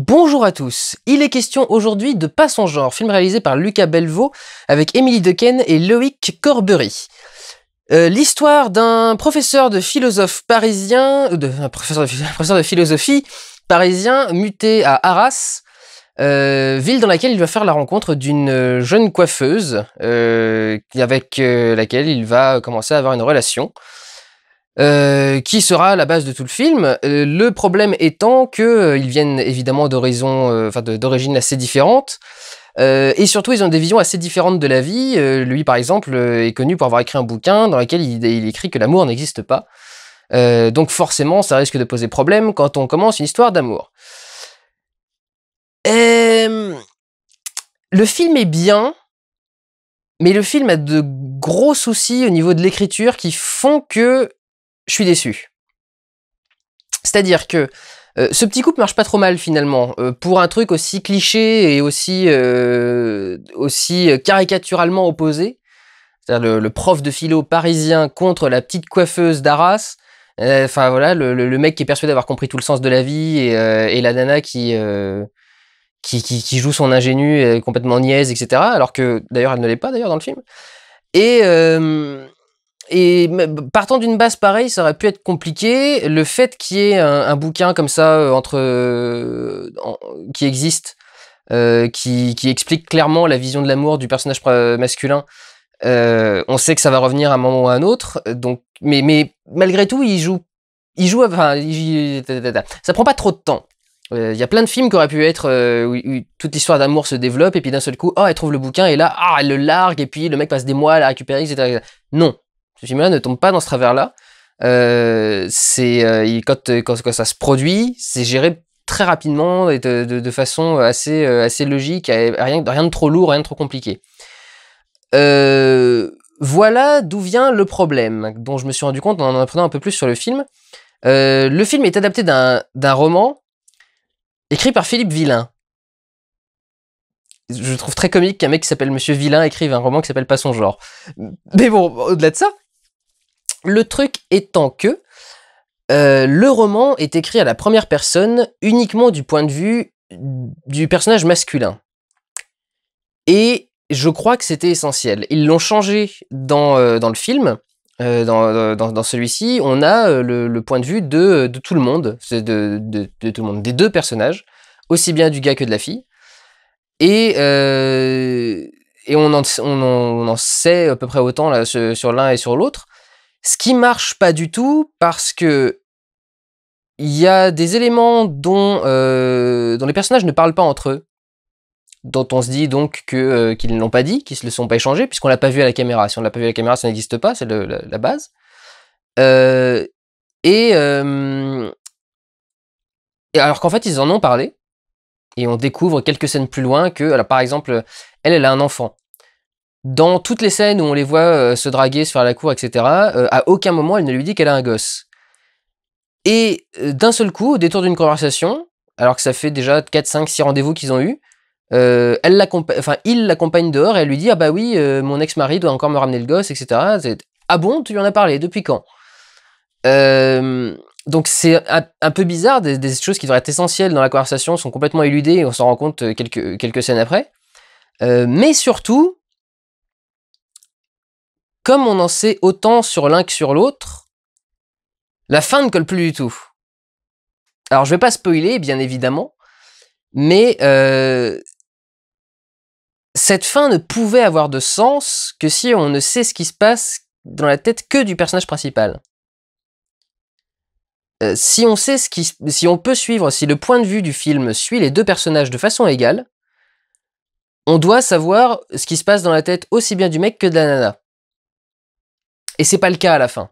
Bonjour à tous. Il est question aujourd'hui de Pas son genre, film réalisé par Lucas Belvaux avec Émilie Dequesne et Loïc Corbery. Euh, l'histoire d'un professeur de philosophe parisien, euh, de, professeur de, philosophie parisien muté à Arras, euh, ville dans laquelle il va faire la rencontre d'une jeune coiffeuse avec laquelle il va commencer à avoir une relation. Euh, qui sera la base de tout le film. Euh, le problème étant qu'ils euh, viennent évidemment d'horizons, enfin d'origines assez différentes. et surtout, ils ont des visions assez différentes de la vie. lui, par exemple, est connu pour avoir écrit un bouquin dans lequel il, il écrit que l'amour n'existe pas. donc forcément, ça risque de poser problème quand on commence une histoire d'amour. Le film est bien, mais le film a de gros soucis au niveau de l'écriture qui font que je suis déçu. C'est-à-dire que euh, ce petit couple marche pas trop mal finalement euh, pour un truc aussi cliché et aussi euh, aussi caricaturalement opposé. C'est-à-dire le, prof de philo parisien contre la petite coiffeuse d'Arras. Enfin voilà, le, mec qui est persuadé d'avoir compris tout le sens de la vie et, la nana qui joue son ingénue complètement niaise, etc. Alors que d'ailleurs elle ne l'est pas d'ailleurs dans le film. Et et partant d'une base pareille, ça aurait pu être compliqué. Le fait qu'il y ait un, bouquin comme ça euh, entre euh, qui existe, euh, qui, explique clairement la vision de l'amour du personnage masculin, on sait que ça va revenir à un moment ou à un autre. Donc, mais, malgré tout, il joue, il joue. Enfin, ça prend pas trop de temps. Il y a plein de films qui auraient pu être où, toute l'histoire d'amour se développe et puis d'un seul coup, oh, elle trouve le bouquin et là, ah, elle le largue et puis le mec passe des mois à la récupérer, etc. Non, ce film-là ne tombe pas dans ce travers-là. Euh, c'est euh, euh, quand, ça se produit, c'est géré très rapidement et de, façon assez, assez logique, rien, de trop lourd, rien de trop compliqué. voilà d'où vient le problème dont je me suis rendu compte en en apprenant un peu plus sur le film. le film est adapté d'un roman écrit par Philippe Villain. Je trouve très comique qu'un mec qui s'appelle Monsieur Villain écrive un roman qui s'appelle Pas son genre. Mais bon, au-delà de ça, le truc étant que euh, le roman est écrit à la première personne uniquement du point de vue du personnage masculin. Et je crois que c'était essentiel. Ils l'ont changé dans, euh, le film. Euh, dans, celui-ci, on a le, point de vue de, tout le monde, de, de, tout le monde, des deux personnages, aussi bien du gars que de la fille. Et, et on, en, on, sait à peu près autant là, sur l'un et sur l'autre. Ce qui marche pas du tout parce que il y a des éléments dont, euh, dont les personnages ne parlent pas entre eux, dont on se dit donc euh, qu'ils ne l'ont pas dit, qu'ils ne se le sont pas échangés, puisqu'on ne l'a pas vu à la caméra. Si on ne l'a pas vu à la caméra, ça n'existe pas, c'est la, base. Euh, et, alors qu'en fait, ils en ont parlé, et on découvre quelques scènes plus loin que, par exemple, elle, elle a un enfant. Dans toutes les scènes où on les voit euh, se draguer, se faire la cour, etc., euh, à aucun moment elle ne lui dit qu'elle a un gosse. Et euh, d'un seul coup, au détour d'une conversation, alors que ça fait déjà 4, 5, 6 rendez-vous qu'ils ont eu, elle enfin, il l'accompagne dehors et elle lui dit Ah bah oui, mon ex-mari doit encore me ramener le gosse, etc. Ah bon, tu lui en as parlé, depuis quand Donc c'est un, peu bizarre, des, choses qui devraient être essentielles dans la conversation sont complètement éludées et on s'en rend compte quelques, quelques scènes après. mais surtout, comme on en sait autant sur l'un que sur l'autre, la fin ne colle plus du tout. Alors je vais pas spoiler, bien évidemment, mais euh, cette fin ne pouvait avoir de sens que si on ne sait ce qui se passe dans la tête que du personnage principal. Euh, si on sait ce qui, si on peut suivre, si le point de vue du film suit les deux personnages de façon égale, on doit savoir ce qui se passe dans la tête aussi bien du mec que de la nana. Et c'est pas le cas à la fin.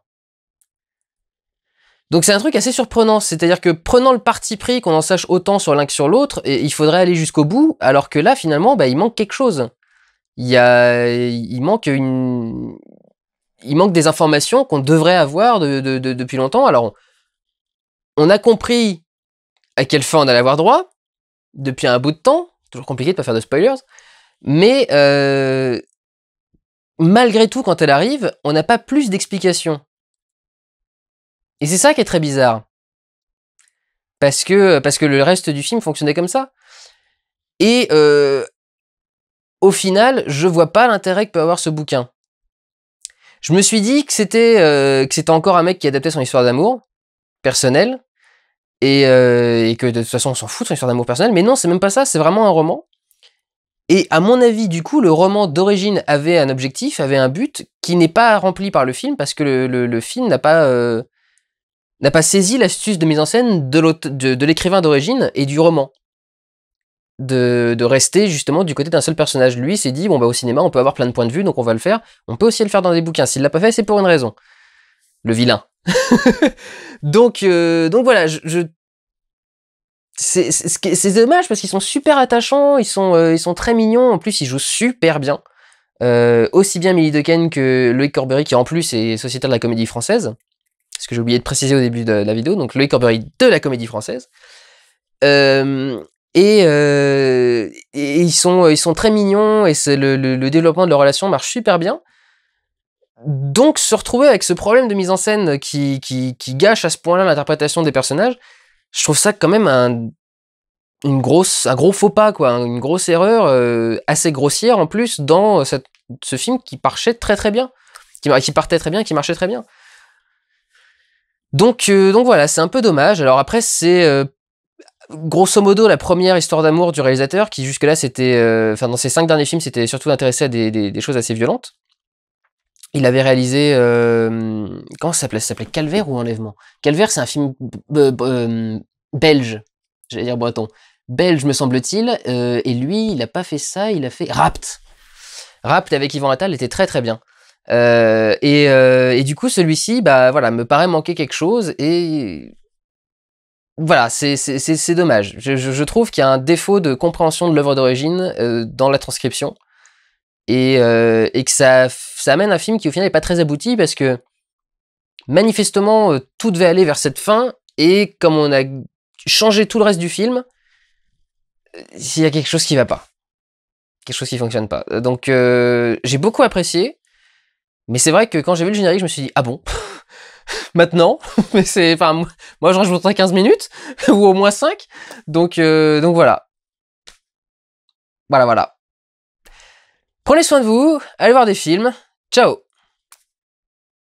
Donc c'est un truc assez surprenant, c'est-à-dire que prenant le parti pris qu'on en sache autant sur l'un que sur l'autre, il faudrait aller jusqu'au bout, alors que là finalement bah, il manque quelque chose. Il, y il manque une, il manque des informations qu'on devrait avoir depuis longtemps. Alors on, a compris à quelle fin on allait avoir droit depuis un bout de temps. Toujours compliqué de pas faire de spoilers, mais euh, malgré tout, quand elle arrive, on n'a pas plus d'explications. Et c'est ça qui est très bizarre. Parce que, parce que le reste du film fonctionnait comme ça. Et euh, au final, je vois pas l'intérêt que peut avoir ce bouquin. Je me suis dit que c'était euh, c'était encore un mec qui adaptait son histoire d'amour personnelle. Euh, et, que de toute façon, on s'en fout de son histoire d'amour personnelle. Mais non, c'est même pas ça, c'est vraiment un roman. Et à mon avis, du coup, le roman d'origine avait un objectif, avait un but qui n'est pas rempli par le film parce que le, film n'a pas, euh, pas saisi l'astuce de mise en scène de l'écrivain d'origine et du roman. De, rester justement du côté d'un seul personnage. Lui s'est dit, bon, bah, au cinéma, on peut avoir plein de points de vue, donc on va le faire. On peut aussi le faire dans des bouquins. S'il l'a pas fait, c'est pour une raison. Le vilain. donc, euh, donc voilà, je c'est dommage parce qu'ils sont super attachants, ils sont, euh, ils sont très mignons, en plus ils jouent super bien. Euh, aussi bien Millie Deken que Loïc Corbery qui en plus est sociétaire de la comédie française. Ce que j'ai oublié de préciser au début de la vidéo, donc Loïc Corbery de la comédie française. Euh, et, ils, sont, ils sont très mignons et le, le, développement de leur relation marche super bien. Donc se retrouver avec ce problème de mise en scène qui gâche à ce point-là l'interprétation des personnages, je trouve ça quand même un, une grosse, un gros faux pas, quoi, hein, une grosse erreur euh, assez grossière en plus dans ce film qui marchait très très bien, qui, qui partait très bien, qui marchait très bien. Donc, euh, donc voilà, c'est un peu dommage. Alors après, c'est euh, grosso modo la première histoire d'amour du réalisateur qui jusque-là c'était, enfin dans ses cinq derniers films, c'était surtout intéressé à des choses assez violentes. Il avait réalisé. Euh, comment ça s'appelait Ça s'appelait Calvaire ou Enlèvement Calvaire, c'est un film euh, euh, belge. J'allais dire breton. Belge, me semble-t-il. et lui, il n'a pas fait ça, il a fait Rapt. Rapt avec Yvan Attal était très très bien. et, du coup, celui-ci, bah voilà, me paraît manquer quelque chose et. Voilà, c'est dommage. Je, je trouve qu'il y a un défaut de compréhension de l'œuvre d'origine dans la transcription. Euh, et, que ça, amène un film qui au final n'est pas très abouti parce que manifestement euh, tout devait aller vers cette fin et comme on a changé tout le reste du film, s'il euh, y a quelque chose qui va pas, quelque chose qui fonctionne pas. Donc j'ai beaucoup apprécié, mais c'est vrai que quand j'ai vu le générique, je me suis dit ah bon. maintenant, mais c'est, enfin, moi je rajouterais 15 minutes, ou au moins 5, donc, donc voilà. Voilà, voilà. Prenez soin de vous, allez voir des films. Ciao